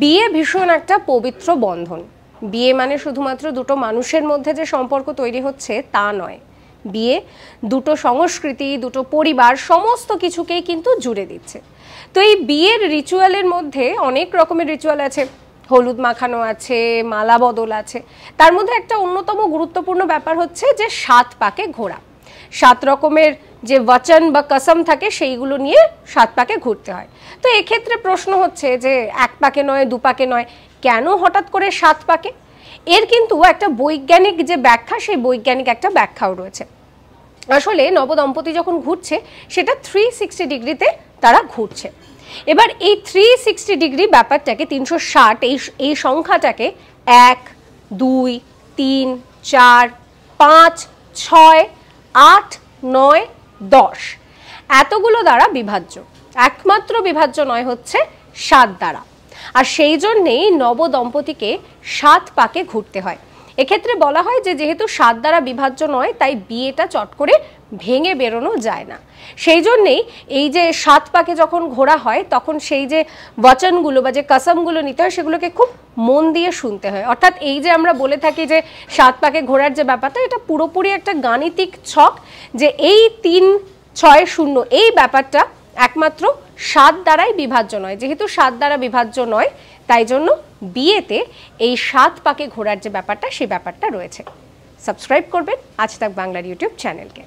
বিয়ে ভীষণ একটা পবিত্র বন্ধন বিয়ে মানে শুধুমাত্র দুটো মানুষের মধ্যে যে সম্পর্ক তৈরি হচ্ছে তা নয় বিয়ে দুটো সংস্কৃতি দুটো পরিবার সমস্ত কিছুকেই কিন্তু জুড়ে দিচ্ছে তো এই বিয়ের রিচুয়ালের মধ্যে অনেক রকমের রিচুয়াল আছে হলুদ মাখানো আছে মালা বদল আছে তার মধ্যে একটা অন্যতম গুরুত্বপূর্ণ ব্যাপার হচ্ছে যে সাত পাকে ঘোরা সাত রকমের যে বচন বা কসম থাকে সেইগুলো নিয়ে সাত পাকে ঘুরতে হয় তো এক্ষেত্রে প্রশ্ন হচ্ছে যে এক পাকে নয় দু পাকে নয় কেন হঠাৎ করে সাত পাকে এর কিন্তু একটা বৈজ্ঞানিক যে ব্যাখ্যা সেই বৈজ্ঞানিক একটা ব্যাখ্যাও রয়েছে আসলে নবদম্পতি যখন ঘুরছে সেটা থ্রি সিক্সটি ডিগ্রিতে তারা ঘুরছে এবার এই থ্রি সিক্সটি ডিগ্রি ব্যাপারটাকে তিনশো ষাট এই এই সংখ্যাটাকে এক দুই তিন চার পাঁচ ছয় আট নয় দশ এতগুলো দ্বারা বিভাজ্য একমাত্র বিভাজ্য নয় হচ্ছে সাত দ্বারা আর সেই জন্যেই নবদম্পতিকে সাত পাকে ঘুরতে হয় এক্ষেত্রে বলা হয় যে যেহেতু সাত দ্বারা বিভাজ্য নয় তাই বিয়েটা চট করে ভেঙে বেরোনো যায় না সেই জন্যেই এই যে সাত পাকে যখন ঘোরা হয় তখন সেই যে বচনগুলো বা যে কাসমগুলো নিতে হয় সেগুলোকে খুব মন দিয়ে শুনতে হয় অর্থাৎ এই যে আমরা বলে থাকি যে সাত পাকে ঘোরার যে ব্যাপারটা এটা পুরোপুরি একটা গাণিতিক ছক যে এই তিন ছয় শূন্য এই ব্যাপারটা একমাত্র সাত দ্বারাই বিভাজ্য নয় যেহেতু সাত দ্বারা বিভাজ্য নয় তাই জন্য বিয়েতে এই সাত পাকে ঘোরার যে ব্যাপারটা সেই ব্যাপারটা রয়েছে সাবস্ক্রাইব করবেন আজ তাক বাংলার ইউটিউব চ্যানেলকে